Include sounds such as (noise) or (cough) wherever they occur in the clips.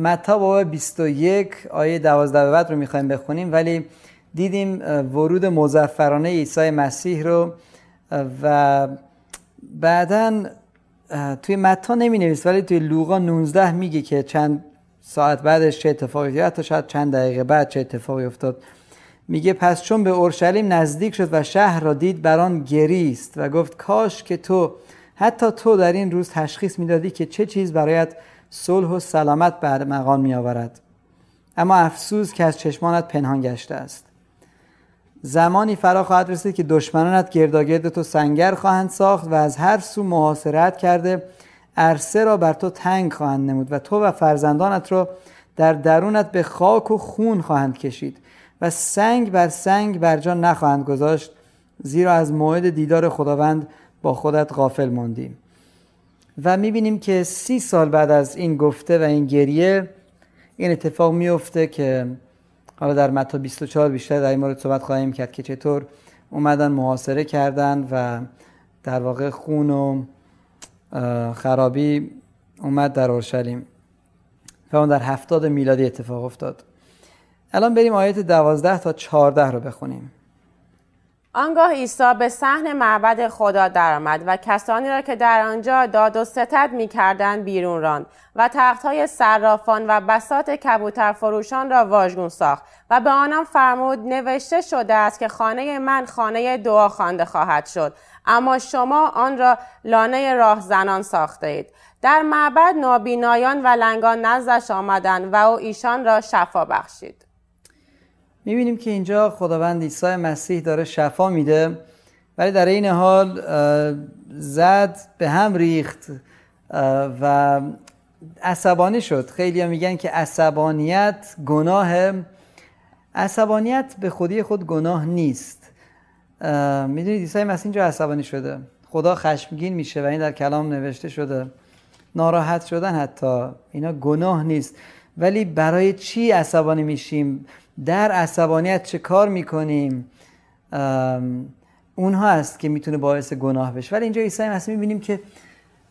متا باب 21 آیه 12 بعد رو میخوایم بخونیم ولی دیدیم ورود مزفرانه عیسی مسیح رو و بعدا توی متا نمی نویست ولی توی لوقا 19 میگه که چند ساعت بعدش چه اتفاقی یا حتی شاید چند دقیقه بعد چه اتفاقی افتاد میگه پس چون به اورشلیم نزدیک شد و شهر را دید بران گریست و گفت کاش که تو حتی تو در این روز تشخیص میدادی که چه چیز برایت صلح و سلامت بر مقام می آورد اما افسوس که از چشمانت پنهان گشته است زمانی فرا خواهد رسید که دشمنانت گرداگرد تو سنگر خواهند ساخت و از هر سو محاصرت کرده عرصه را بر تو تنگ خواهند نمود و تو و فرزندانت را در درونت به خاک و خون خواهند کشید و سنگ بر سنگ بر جان نخواهند گذاشت زیرا از موعد دیدار خداوند با خودت غافل ماندیم و میبینیم که سی سال بعد از این گفته و این گریه این اتفاق میفته که حالا در متا 24 بیشتر در این مورد صحبت خواهیم کرد که چطور اومدن محاصره کردن و در واقع خون و خرابی اومد در اورشلیم و اون در هفتاد میلادی اتفاق افتاد الان بریم آیت دوازده تا چهارده رو بخونیم آنگاه عیسی به صحن معبد خدا درآمد و کسانی را که در آنجا داد و ستد میکردند بیرون راند و تختهای صرافان و بسات کبوتر فروشان را واژگون ساخت و به آنان فرمود نوشته شده است که خانه من خانه دعا خوانده خواهد شد اما شما آن را لانه راهزنان ساخته اید در معبد نابینایان و لنگان نزدش آمدند و او ایشان را شفا بخشید میبینیم که اینجا خداوند عیسی مسیح داره شفا میده ولی در این حال زد به هم ریخت و عصبانی شد خیلی میگن که عصبانیت گناه عصبانیت به خودی خود گناه نیست میدونید عیسی مسیح اینجا عصبانی شده خدا خشمگین میشه و این در کلام نوشته شده ناراحت شدن حتی اینا گناه نیست ولی برای چی عصبانی میشیم در عصبانیت چه کار میکنیم اونها هست که میتونه باعث گناه بشه ولی اینجا عیسی مسیح میبینیم که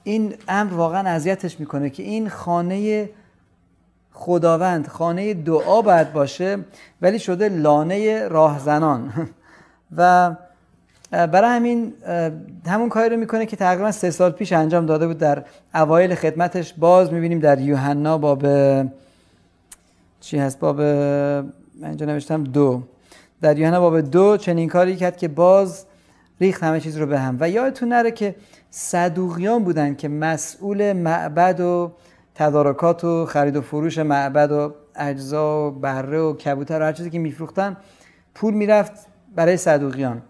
این امر واقعا اذیتش میکنه که این خانه خداوند خانه دعا باید باشه ولی شده لانه راهزنان (laughs) و برای همین همون کاری رو میکنه که تقریبا سه سال پیش انجام داده بود در اوایل خدمتش باز میبینیم در یوحنا باب چی هست باب من اینجا نوشتم دو در یوحنا باب دو چنین کاری کرد که باز ریخت همه چیز رو به هم و یادتون نره که صدوقیان بودن که مسئول معبد و تدارکات و خرید و فروش معبد و اجزا و بره و کبوتر و هر چیزی که میفروختن پول میرفت برای صدوقیان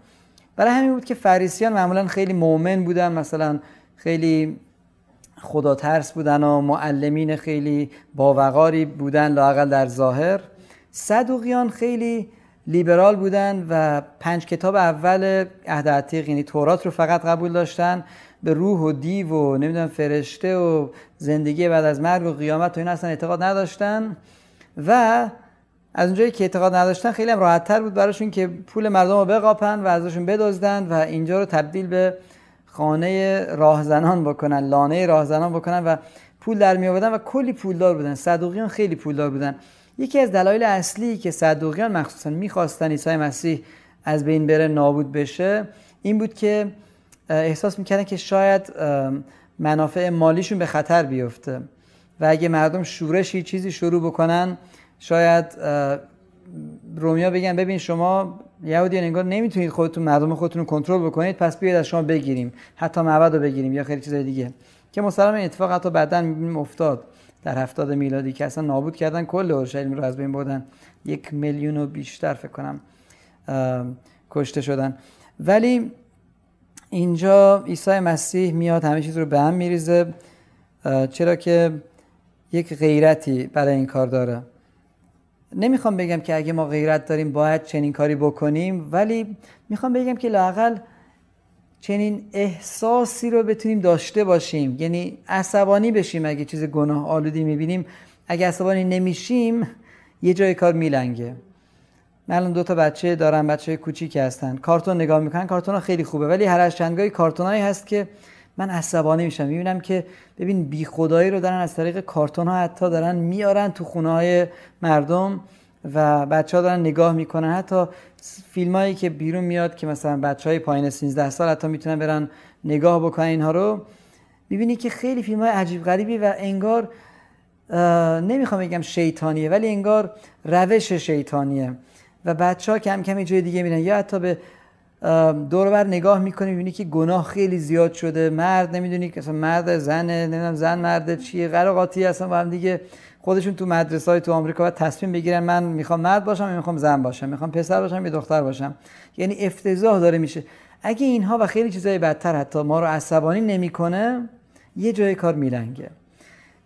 برای همین بود که فریسیان معمولا خیلی مؤمن بودن مثلا خیلی خدا ترس بودن و معلمین خیلی باوقاری بودن لاقل در ظاهر صدوقیان خیلی لیبرال بودن و پنج کتاب اول عهد عتیق یعنی تورات رو فقط قبول داشتن به روح و دیو و نمیدونم فرشته و زندگی بعد از مرگ و قیامت و این اصلا اعتقاد نداشتن و از اونجایی که اعتقاد نداشتن خیلی هم راحت تر بود براشون که پول مردم رو بقاپن و ازشون بدزدن و اینجا رو تبدیل به خانه راهزنان بکنن لانه راهزنان بکنن و پول در می آوردن و کلی پولدار بودن صدوقیان خیلی پولدار بودن یکی از دلایل اصلی که صدوقیان مخصوصا میخواستن عیسی مسیح از بین بره نابود بشه این بود که احساس میکردن که شاید منافع مالیشون به خطر بیفته و اگه مردم شورشی چیزی شروع بکنن شاید رومیا بگن ببین شما یهودیان انگار نمیتونید خودتون مردم خودتون رو کنترل بکنید پس بیاید از شما بگیریم حتی معبد رو بگیریم یا خیلی چیزای دیگه که مثلا اتفاق حتی بعدا افتاد در هفتاد میلادی که اصلا نابود کردن کل اورشلیم رو از بین بردن یک میلیون و بیشتر فکر کنم کشته شدن ولی اینجا عیسی مسیح میاد همه چیز رو به هم میریزه چرا که یک غیرتی برای این کار داره نمیخوام بگم که اگه ما غیرت داریم باید چنین کاری بکنیم ولی میخوام بگم که لاقل چنین احساسی رو بتونیم داشته باشیم یعنی عصبانی بشیم اگه چیز گناه آلودی میبینیم اگه عصبانی نمیشیم یه جای کار میلنگه من الان دو تا بچه دارم بچه کوچیک هستن کارتون نگاه میکنن کارتون ها خیلی خوبه ولی هر از چندگاهی کارتونایی هست که من عصبانی میشم میبینم که ببین بی خدایی رو دارن از طریق کارتون ها حتی دارن میارن تو خونه های مردم و بچه ها دارن نگاه میکنن حتی فیلم هایی که بیرون میاد که مثلا بچه های پایین 13 سال حتی میتونن برن نگاه بکنن اینها رو میبینی که خیلی فیلم های عجیب غریبی و انگار نمیخوام بگم شیطانیه ولی انگار روش شیطانیه و بچه ها کم کم جای دیگه میرن یا حتی به دور بر نگاه میکنی میبینی که گناه خیلی زیاد شده مرد نمیدونی که مرد زنه نمیدونم زن مرد چیه قرار قاطی اصلا با هم دیگه خودشون تو مدرسه های تو آمریکا باید تصمیم بگیرن من میخوام مرد باشم یا میخوام زن باشم میخوام پسر باشم یا دختر باشم یعنی افتضاح داره میشه اگه اینها و خیلی چیزای بدتر حتی ما رو عصبانی نمیکنه یه جای کار میلنگه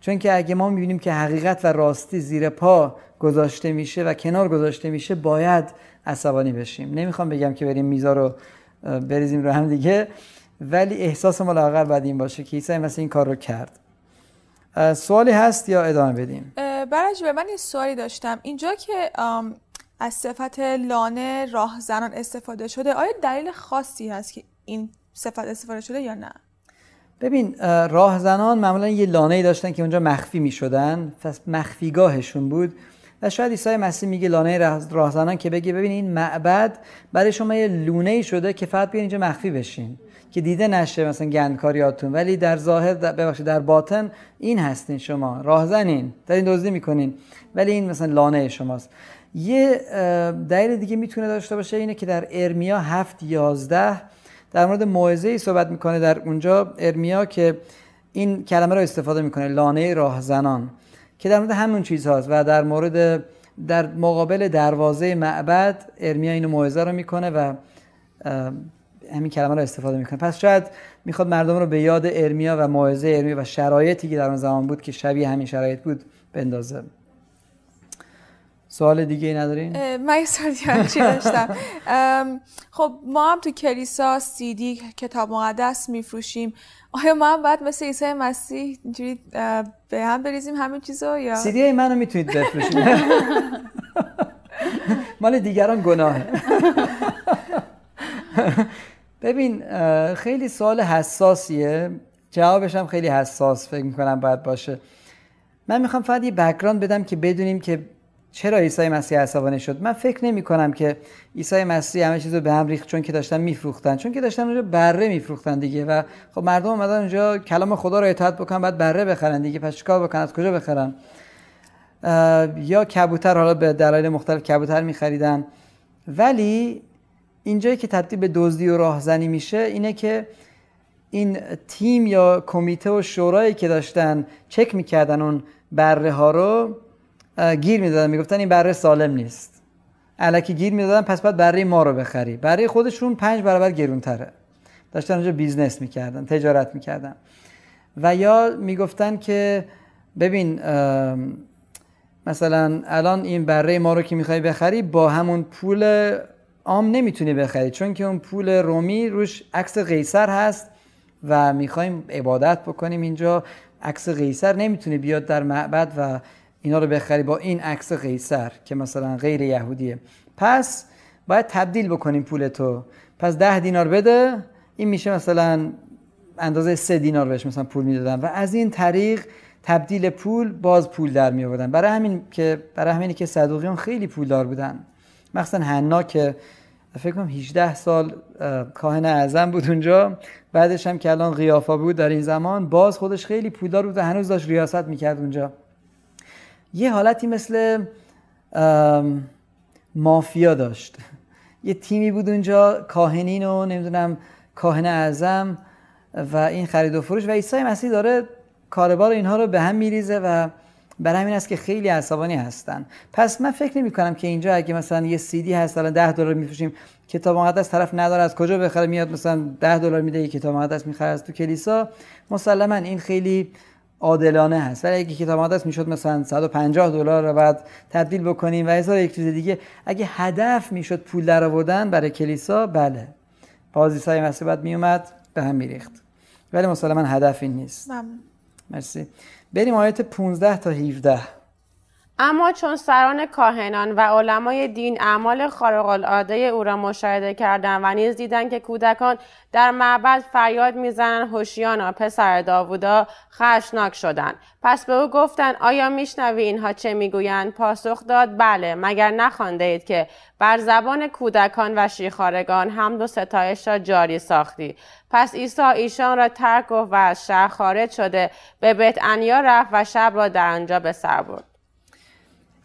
چون که اگه ما میبینیم که حقیقت و راستی زیر پا گذاشته میشه و کنار گذاشته میشه باید عصبانی بشیم نمیخوام بگم که بریم میزا رو بریزیم رو هم دیگه ولی احساس ما لاغر این باشه که عیسی مثل این کار رو کرد سوالی هست یا ادامه بدیم برای به من یه سوالی داشتم اینجا که از صفت لانه راه زنان استفاده شده آیا دلیل خاصی هست که این صفت استفاده شده یا نه ببین راه زنان معمولا یه لانه ای داشتن که اونجا مخفی می شدن پس مخفیگاهشون بود و شاید عیسی مسیح میگه لانه راه زنان که بگه ببین این معبد برای شما یه لونه ای شده که فقط بیاین اینجا مخفی بشین که دیده نشه مثلا گندکاریاتون ولی در ظاهر ببخشید در باطن این هستین شما راهزنین این دزدی میکنین ولی این مثلا لانه شماست یه دلیل دیگه میتونه داشته باشه اینه که در ارمیا 7 11 در مورد موعظه ای صحبت میکنه در اونجا ارمیا که این کلمه را استفاده میکنه لانه راهزنان که در مورد همون چیز و در مورد در مقابل دروازه معبد ارمیا اینو موعظه رو میکنه و همین کلمه رو استفاده میکنه پس شاید میخواد مردم رو به یاد ارمیا و موعظه ارمیا و شرایطی که در آن زمان بود که شبیه همین شرایط بود بندازه سوال دیگه ای ندارین؟ من یه سوال چی داشتم خب ما هم تو کلیسا سیدی کتاب مقدس میفروشیم آیا ما هم باید مثل عیسی مسیح به هم بریزیم همین چیزو یا سیدی های منو میتونید بفروشیم (laughs) مال دیگران گناهه (laughs) ببین خیلی سوال حساسیه جوابش هم خیلی حساس فکر میکنم باید باشه من میخوام فقط یه بکراند بدم که بدونیم که چرا عیسی مسیح عصبانی شد من فکر نمی کنم که عیسی مسیح همه چیز رو به هم ریخت چون که داشتن میفروختن چون که داشتن اونجا بره میفروختن دیگه و خب مردم اومدن اونجا کلام خدا رو اطاعت بکنن بعد بره بخرن دیگه پس چیکار بکنن از کجا بخرن یا کبوتر حالا به دلایل مختلف کبوتر میخریدن ولی اینجایی که تبدیل به دزدی و راهزنی میشه اینه که این تیم یا کمیته و شورایی که داشتن چک میکردن اون بره ها رو گیر میدادن میگفتن این بره سالم نیست علکی گیر میدادن پس باید بره ما رو بخری برای خودشون پنج برابر گرونتره داشتن اونجا بیزنس میکردن تجارت میکردن و یا میگفتن که ببین مثلا الان این بره ما رو که میخوای بخری با همون پول عام نمیتونی بخری چون که اون پول رومی روش عکس قیصر هست و میخوایم عبادت بکنیم اینجا عکس قیصر نمیتونه بیاد در معبد و اینا رو بخری با این عکس قیصر که مثلا غیر یهودیه پس باید تبدیل بکنیم پول تو پس ده دینار بده این میشه مثلا اندازه سه دینار بهش مثلا پول میدادن و از این طریق تبدیل پول باز پول در می آوردن برای همین که برای همینی که صدوقیان خیلی پولدار بودن مخصوصا حنا که فکر کنم 18 سال کاهن اعظم بود اونجا بعدش هم که الان قیافا بود در این زمان باز خودش خیلی پولدار بود و هنوز داشت ریاست میکرد اونجا یه حالتی مثل مافیا داشت یه تیمی بود اونجا کاهنین و نمیدونم کاهن اعظم و این خرید و فروش و عیسی مسیح داره کاربار اینها رو به هم میریزه و برای همین است که خیلی عصبانی هستن پس من فکر نمی کنم که اینجا اگه مثلا یه دی هست الان 10 دلار میفروشیم کتاب مقدس طرف نداره از کجا بخره میاد مثلا 10 دلار میده یه کتاب مقدس میخره از تو کلیسا مسلما این خیلی عادلانه هست ولی اگه کتاب مقدس میشد مثلا 150 دلار رو بعد تبدیل بکنیم و هزار یک چیز دیگه اگه هدف میشد پول آوردن برای کلیسا بله بازیسای مسیح بعد میومد به هم میریخت ولی مسلما هدف این نیست مرسی بریم آیت 15 تا 17 اما چون سران کاهنان و علمای دین اعمال خارق العاده او را مشاهده کردند و نیز دیدند که کودکان در معبد فریاد میزنند هوشیانا پسر داوودا خشناک شدند پس به او گفتند آیا میشنوی اینها چه میگویند پاسخ داد بله مگر نخوانده اید که بر زبان کودکان و شیخارگان هم دو ستایش را جاری ساختی پس عیسی ایشان را ترک گفت و از شهر خارج شده به بیت انیا رفت و شب را در آنجا به سر برد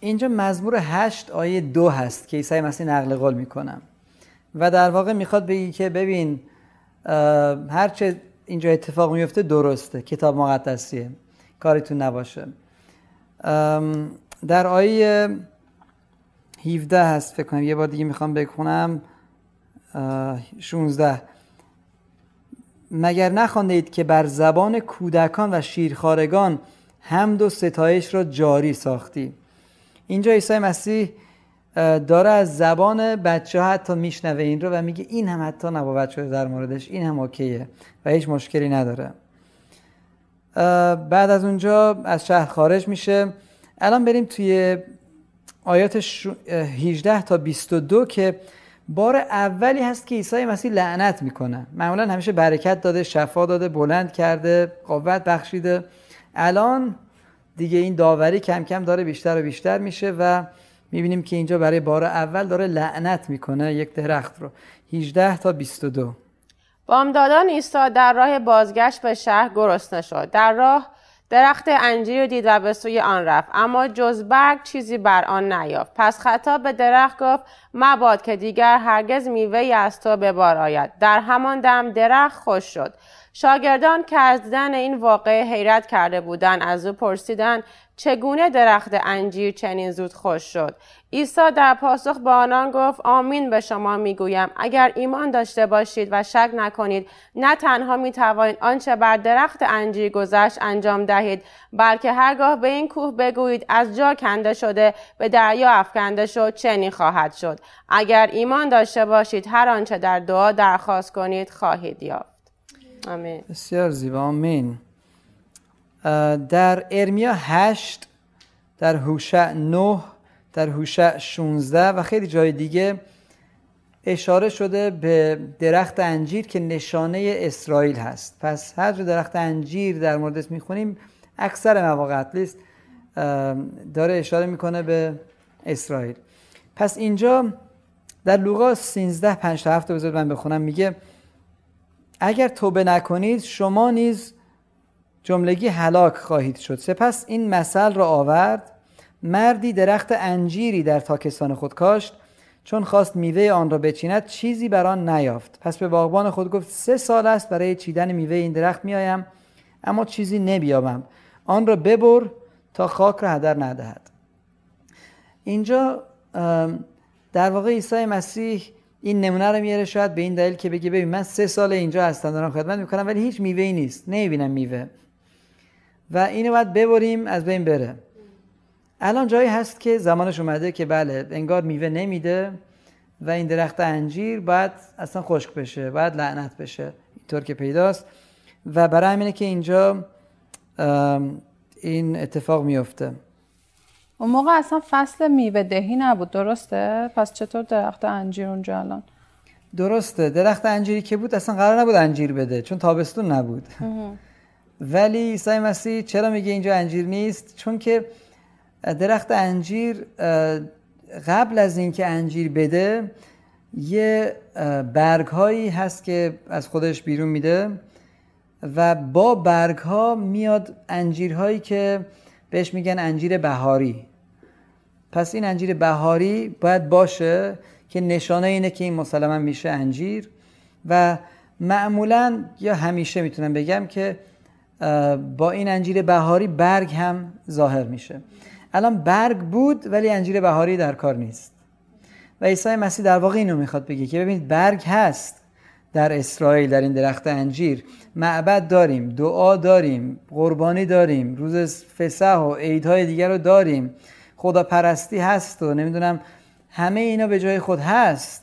اینجا مزمور هشت آیه دو هست که عیسی مسیح نقل قول میکنم و در واقع میخواد بگی که ببین هرچه اینجا اتفاق میفته درسته کتاب مقدسیه کاریتون نباشه در آیه 17 هست فکر کنم یه بار دیگه میخوام بکنم 16 مگر نخوانده که بر زبان کودکان و شیرخارگان هم و ستایش را جاری ساختی اینجا عیسی مسیح داره از زبان بچه ها حتی میشنوه این رو و میگه این هم حتی نباید شده در موردش این هم اوکیه و هیچ مشکلی نداره بعد از اونجا از شهر خارج میشه الان بریم توی آیات 18 تا 22 که بار اولی هست که عیسی مسیح لعنت میکنه معمولا همیشه برکت داده شفا داده بلند کرده قوت بخشیده الان دیگه این داوری کم کم داره بیشتر و بیشتر میشه و میبینیم که اینجا برای بار اول داره لعنت میکنه یک درخت رو 18 تا 22 بامدادان عیسی در راه بازگشت به شهر گرسنه شد در راه درخت انجیر دید و به سوی آن رفت اما جز برگ چیزی بر آن نیافت پس خطاب به درخت گفت مباد که دیگر هرگز میوه از تو به بار آید در همان دم درخت خوش شد شاگردان که از دیدن این واقعه حیرت کرده بودند از او پرسیدند چگونه درخت انجیر چنین زود خوش شد عیسی در پاسخ به آنان گفت آمین به شما میگویم اگر ایمان داشته باشید و شک نکنید نه تنها می توانید آنچه بر درخت انجیر گذشت انجام دهید بلکه هرگاه به این کوه بگویید از جا کنده شده به دریا افکنده شد چنین خواهد شد اگر ایمان داشته باشید هر آنچه در دعا درخواست کنید خواهید یافت آمین بسیار زیبا آمین در ارمیا 8 در هوشع 9 در هوشع 16 و خیلی جای دیگه اشاره شده به درخت انجیر که نشانه اسرائیل هست پس هر جو درخت انجیر در موردش میخونیم اکثر مواقع لیست داره اشاره میکنه به اسرائیل پس اینجا در لوقا 13 5 7 بذارید من بخونم میگه اگر توبه نکنید شما نیز جملگی هلاک خواهید شد سپس این مثل را آورد مردی درخت انجیری در تاکستان خود کاشت چون خواست میوه آن را بچیند چیزی بر آن نیافت پس به باغبان خود گفت سه سال است برای چیدن میوه این درخت میآیم اما چیزی نمییابم آن را ببر تا خاک را هدر ندهد اینجا در واقع عیسی مسیح این نمونه رو میاره شاید به این دلیل که بگی ببین من سه سال اینجا هستم دارم خدمت میکنم ولی هیچ میوه ای نیست نمیبینم میوه و اینو باید ببریم از بین بره الان جایی هست که زمانش اومده که بله انگار میوه نمیده و این درخت انجیر باید اصلا خشک بشه باید لعنت بشه اینطور که پیداست و برای همینه که اینجا این اتفاق میفته اون موقع اصلا فصل میوه دهی نبود درسته پس چطور درخت انجیر اونجا الان درسته درخت انجیری که بود اصلا قرار نبود انجیر بده چون تابستون نبود ولی عیسی مسیح چرا میگه اینجا انجیر نیست چون که درخت انجیر قبل از اینکه انجیر بده یه برگ هایی هست که از خودش بیرون میده و با برگ ها میاد انجیرهایی که بهش میگن انجیر بهاری پس این انجیر بهاری باید باشه که نشانه اینه که این مسلما میشه انجیر و معمولا یا همیشه میتونم بگم که با این انجیر بهاری برگ هم ظاهر میشه الان برگ بود ولی انجیر بهاری در کار نیست و عیسی مسیح در واقع اینو میخواد بگه که ببینید برگ هست در اسرائیل در این درخت انجیر معبد داریم دعا داریم قربانی داریم روز فسح و عیدهای دیگر رو داریم خداپرستی هست و نمیدونم همه اینا به جای خود هست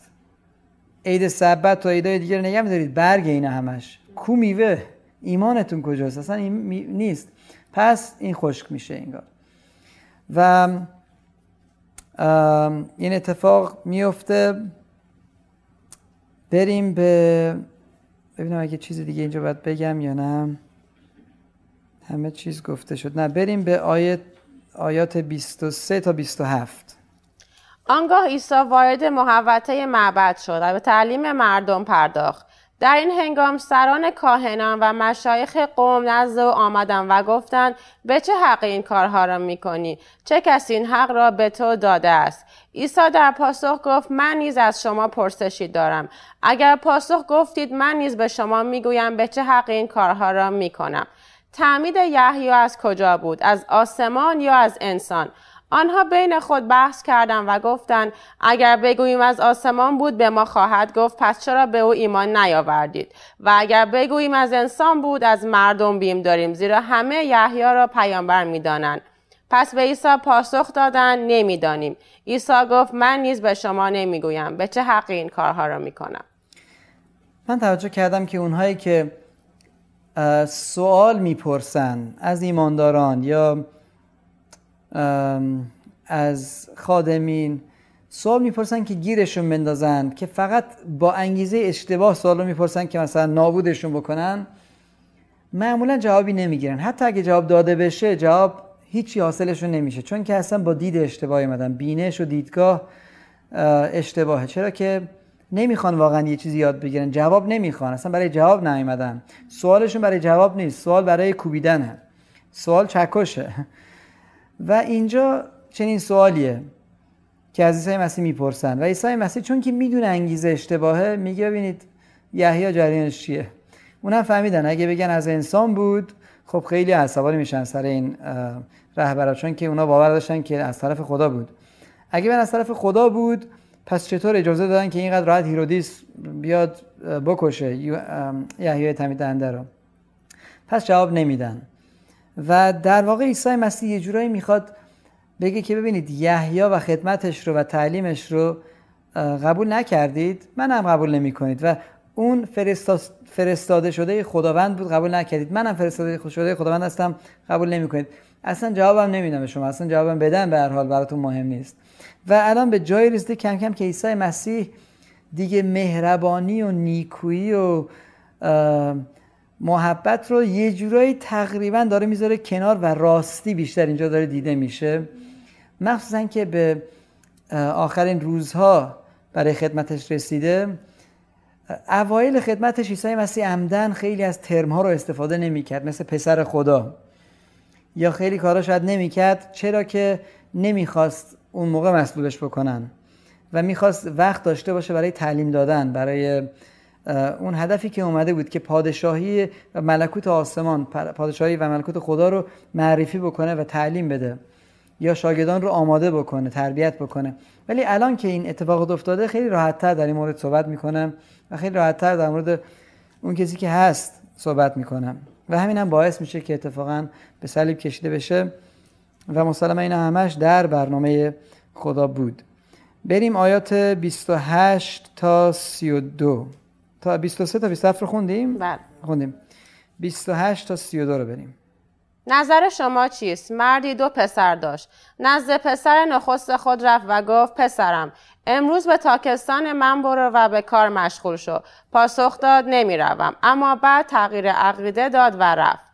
عید سبت و عیدای دیگر نگه میدارید برگ اینا همش کو میوه ایمانتون کجاست اصلا این نیست پس این خشک میشه انگار و این اتفاق میفته بریم به ببینم اگه چیز دیگه اینجا باید بگم یا نه همه چیز گفته شد نه بریم به آیه آیات 23 تا 27 آنگاه عیسی وارد محوطه معبد شد و به تعلیم مردم پرداخت در این هنگام سران کاهنان و مشایخ قوم نزد او آمدند و گفتند به چه حق این کارها را میکنی چه کسی این حق را به تو داده است عیسی در پاسخ گفت من نیز از شما پرسشی دارم اگر پاسخ گفتید من نیز به شما میگویم به چه حق این کارها را میکنم تعمید یحیی از کجا بود از آسمان یا از انسان آنها بین خود بحث کردند و گفتند اگر بگوییم از آسمان بود به ما خواهد گفت پس چرا به او ایمان نیاوردید و اگر بگوییم از انسان بود از مردم بیم داریم زیرا همه یحیی را پیامبر میدانند پس به عیسی پاسخ دادند نمیدانیم عیسی گفت من نیز به شما نمیگویم به چه حقی این کارها را میکنم من توجه کردم که اونهایی که سوال میپرسن از ایمانداران یا از خادمین سوال میپرسن که گیرشون بندازن که فقط با انگیزه اشتباه سوال میپرسن که مثلا نابودشون بکنن معمولا جوابی نمیگیرن حتی اگه جواب داده بشه جواب هیچی حاصلشون نمیشه چون که اصلا با دید اشتباهی اومدن بینش و دیدگاه اشتباهه چرا که نمیخوان واقعا یه چیزی یاد بگیرن جواب نمیخوان اصلا برای جواب نیومدن سوالشون برای جواب نیست سوال برای کوبیدنه سوال چکشه و اینجا چنین سوالیه که از عیسی مسیح میپرسن و عیسی مسیح چون که میدونه انگیزه اشتباهه میگه ببینید یحیی جریانش چیه اونم فهمیدن اگه بگن از انسان بود خب خیلی عصبانی میشن سر این رهبرا چون که اونا باور داشتن که از طرف خدا بود اگه من از طرف خدا بود پس چطور اجازه دادن که اینقدر راحت هیرودیس بیاد بکشه یا تمید دهنده رو پس جواب نمیدن و در واقع عیسی مسیح یه جورایی میخواد بگه که ببینید یحیی و خدمتش رو و تعلیمش رو قبول نکردید هم قبول نمی کنید و اون فرستاده شده خداوند بود قبول نکردید منم فرستاده شده خداوند هستم قبول نمی کنید اصلا جوابم نمیدم به شما اصلا جوابم بدن به هر حال براتون مهم نیست و الان به جای رسیده کم کم که عیسی مسیح دیگه مهربانی و نیکویی و محبت رو یه جورایی تقریبا داره میذاره کنار و راستی بیشتر اینجا داره دیده میشه مخصوصا که به آخرین روزها برای خدمتش رسیده اوایل خدمتش عیسی مسیح عمدن خیلی از ترمها رو استفاده نمیکرد مثل پسر خدا یا خیلی کارا شاید نمیکرد چرا که نمیخواست اون موقع مسئولش بکنن و میخواست وقت داشته باشه برای تعلیم دادن برای اون هدفی که اومده بود که پادشاهی و ملکوت آسمان پادشاهی و ملکوت خدا رو معرفی بکنه و تعلیم بده یا شاگردان رو آماده بکنه تربیت بکنه ولی الان که این اتفاق افتاده خیلی راحتتر در این مورد صحبت میکنم و خیلی راحتتر در مورد اون کسی که هست صحبت میکنم و همین هم باعث میشه که اتفاقا به صلیب کشیده بشه و مسلمه این همش در برنامه خدا بود بریم آیات 28 تا 32 تا 23 تا 27 رو خوندیم؟ بله خوندیم 28 تا 32 رو بریم نظر شما چیست؟ مردی دو پسر داشت. نزد پسر نخست خود رفت و گفت پسرم امروز به تاکستان من برو و به کار مشغول شو. پاسخ داد روم. اما بعد تغییر عقیده داد و رفت.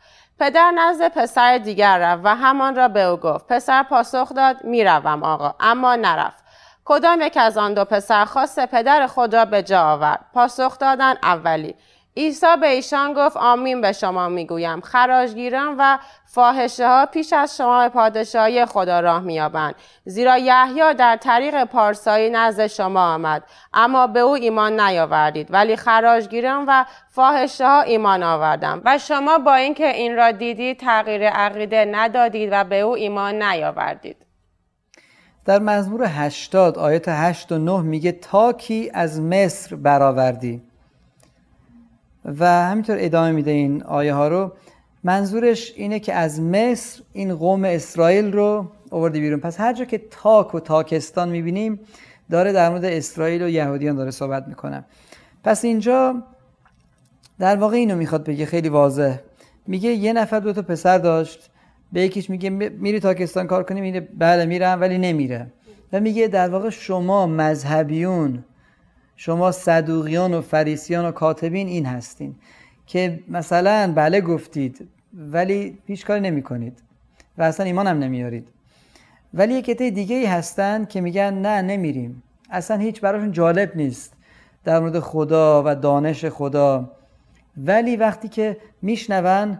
پدر نزد پسر دیگر رفت و همان را به او گفت پسر پاسخ داد میروم آقا اما نرفت کدام یک از آن دو پسر خواست پدر خود را به جا آورد پاسخ دادن اولی عیسی به ایشان گفت آمین به شما میگویم خراجگیران و فاحشه ها پیش از شما به پادشاهی خدا راه مییابند زیرا یحیی در طریق پارسایی نزد شما آمد اما به او ایمان نیاوردید ولی خراجگیران و فاحشه ها ایمان آوردند و شما با اینکه این را دیدید تغییر عقیده ندادید و به او ایمان نیاوردید در مزمور 80 آیه 8 و 9 میگه تا کی از مصر برآوردی و همینطور ادامه میده این آیه ها رو منظورش اینه که از مصر این قوم اسرائیل رو آورده بیرون پس هر جا که تاک و تاکستان میبینیم داره در مورد اسرائیل و یهودیان داره صحبت میکنه پس اینجا در واقع اینو میخواد بگه خیلی واضح میگه یه نفر دو تا پسر داشت به یکیش میگه میری تاکستان کار کنی میگه بله میرم ولی نمیره و میگه در واقع شما مذهبیون شما صدوقیان و فریسیان و کاتبین این هستین که مثلا بله گفتید ولی پیش کاری نمی کنید و اصلا ایمان هم نمیارید ولی یک عده دیگه ای هستن که میگن نه نمیریم اصلا هیچ براشون جالب نیست در مورد خدا و دانش خدا ولی وقتی که میشنون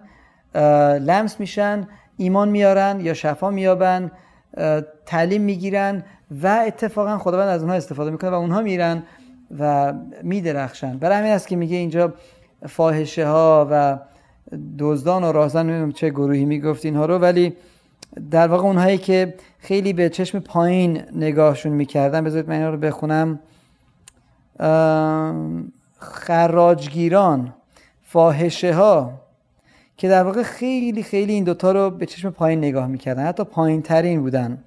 لمس میشن ایمان میارن یا شفا میابن تعلیم میگیرن و اتفاقا خداوند از اونها استفاده میکنه و اونها میرن و میدرخشند برای همین است که میگه اینجا فاحشه ها و دزدان و راهزن نمیدونم چه گروهی میگفت اینها رو ولی در واقع اونهایی که خیلی به چشم پایین نگاهشون میکردن بذارید من اینا رو بخونم خراجگیران فاحشه ها که در واقع خیلی خیلی این دوتا رو به چشم پایین نگاه میکردن حتی پایین ترین بودن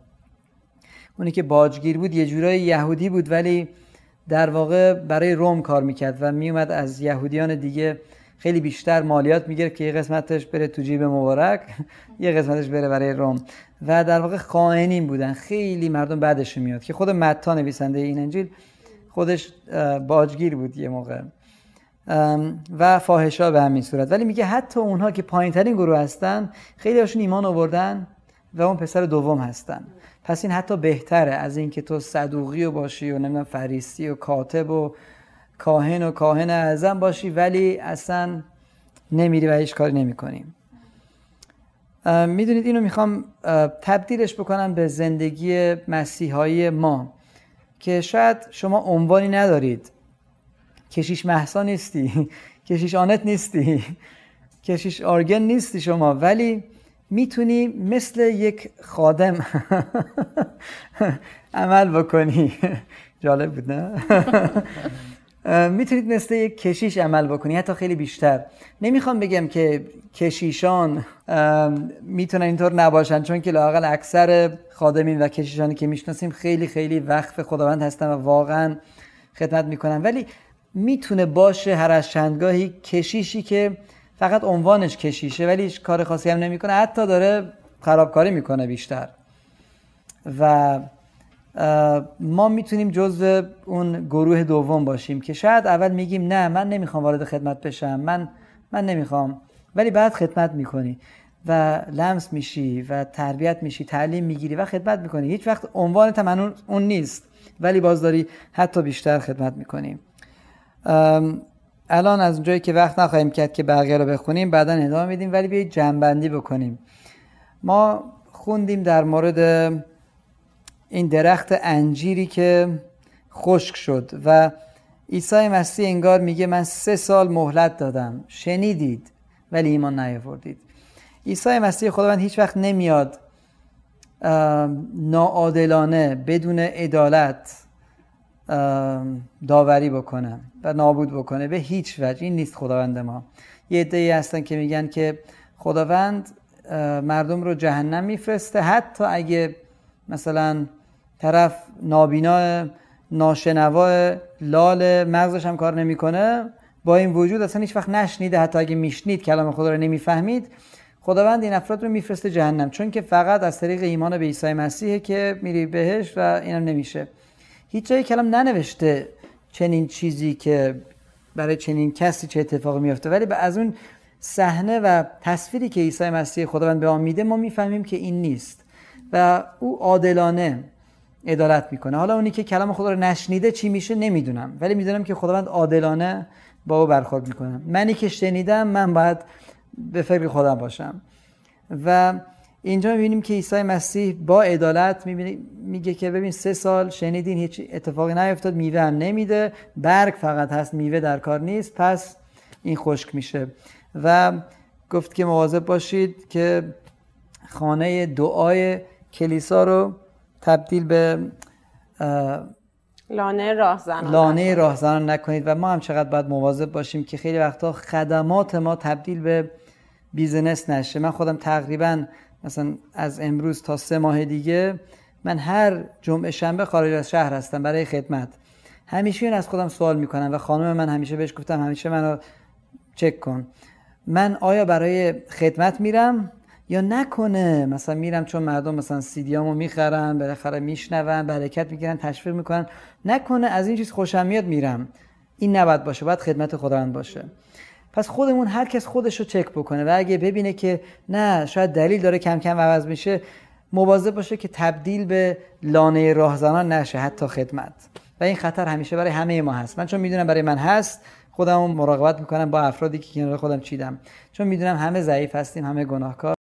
اونی که باجگیر بود یه جورای یهودی بود ولی در واقع برای روم کار میکرد و میومد از یهودیان دیگه خیلی بیشتر مالیات میگرفت که یه قسمتش بره تو جیب مبارک (laughs) یه قسمتش بره برای روم و در واقع خائنین بودن خیلی مردم بعدش میاد که خود متا نویسنده این انجیل خودش باجگیر بود یه موقع و فاحشا به همین صورت ولی میگه حتی اونها که پایین ترین گروه هستن خیلی هاشون ایمان آوردن و اون پسر دوم هستن پس این حتی بهتره از اینکه تو صدوقی و باشی و نمیدونم فریسی و کاتب و کاهن و کاهن اعظم باشی ولی اصلا نمیری و هیچ کاری کنیم میدونید اینو میخوام تبدیلش بکنم به زندگی مسیحایی ما که شاید شما عنوانی ندارید کشیش محسا نیستی (laughs) کشیش آنت نیستی (laughs) کشیش آرگن نیستی شما ولی میتونی مثل یک خادم (laughs) عمل بکنی جالب بود نه (laughs) میتونید مثل یک کشیش عمل بکنی حتی خیلی بیشتر نمیخوام بگم که کشیشان میتونن اینطور نباشن چون که لاقل اکثر خادمین و کشیشانی که میشناسیم خیلی خیلی وقف خداوند هستن و واقعا خدمت میکنن ولی میتونه باشه هر از کشیشی که فقط عنوانش کشیشه ولی هیچ کار خاصی هم نمیکنه حتی داره خرابکاری میکنه بیشتر و ما میتونیم جزو اون گروه دوم باشیم که شاید اول میگیم نه من نمیخوام وارد خدمت بشم من من نمیخوام ولی بعد خدمت میکنی و لمس میشی و تربیت میشی تعلیم میگیری و خدمت میکنی هیچ وقت عنوان هم اون نیست ولی باز داری حتی بیشتر خدمت میکنیم. الان از اونجایی که وقت نخواهیم کرد که بقیه رو بخونیم بعدا ادامه میدیم ولی بیایید جنبندی بکنیم ما خوندیم در مورد این درخت انجیری که خشک شد و عیسی مسیح انگار میگه من سه سال مهلت دادم شنیدید ولی ایمان نیاوردید عیسی مسیح خداوند هیچ وقت نمیاد ناعادلانه بدون عدالت داوری بکنه و نابود بکنه به هیچ وجه این نیست خداوند ما یه ای هستن که میگن که خداوند مردم رو جهنم میفرسته حتی اگه مثلا طرف نابینا ناشنوا لال مغزش هم کار نمیکنه با این وجود اصلا هیچ وقت نشنیده حتی اگه میشنید کلام خدا رو نمیفهمید خداوند این افراد رو میفرسته جهنم چون که فقط از طریق ایمان به عیسی مسیحه که میری بهش و اینم نمیشه هیچ جای کلام ننوشته چنین چیزی که برای چنین کسی چه اتفاقی میفته ولی از اون صحنه و تصویری که عیسی مسیح خداوند به ما میده ما میفهمیم که این نیست و او عادلانه عدالت میکنه حالا اونی که کلام خدا رو نشنیده چی میشه نمیدونم ولی میدونم که خداوند عادلانه با او برخورد میکنه منی که شنیدم من باید به فکر خودم باشم و اینجا میبینیم که عیسی مسیح با عدالت میگه که ببین سه سال شنیدین هیچ اتفاقی نیفتاد میوه هم نمیده برگ فقط هست میوه در کار نیست پس این خشک میشه و گفت که مواظب باشید که خانه دعای کلیسا رو تبدیل به لانه راهزنان لانه راهزنان نکنید و ما هم چقدر باید مواظب باشیم که خیلی وقتا خدمات ما تبدیل به بیزنس نشه من خودم تقریبا مثلا از امروز تا سه ماه دیگه من هر جمعه شنبه خارج از شهر هستم برای خدمت همیشه این از خودم سوال میکنم و خانم من همیشه بهش گفتم همیشه منو چک کن من آیا برای خدمت میرم یا نکنه مثلا میرم چون مردم مثلا سیدیامو میخرن بالاخره میشنون برکت میگیرن تشویق میکنن نکنه از این چیز خوشم میاد میرم این نباید باشه باید خدمت خداوند باشه پس خودمون هر کس خودش رو چک بکنه و اگه ببینه که نه شاید دلیل داره کم کم عوض میشه مواظب باشه که تبدیل به لانه راهزنان نشه حتی خدمت و این خطر همیشه برای همه ما هست من چون میدونم برای من هست خودمون مراقبت میکنم با افرادی که کنار خودم چیدم چون میدونم همه ضعیف هستیم همه گناهکار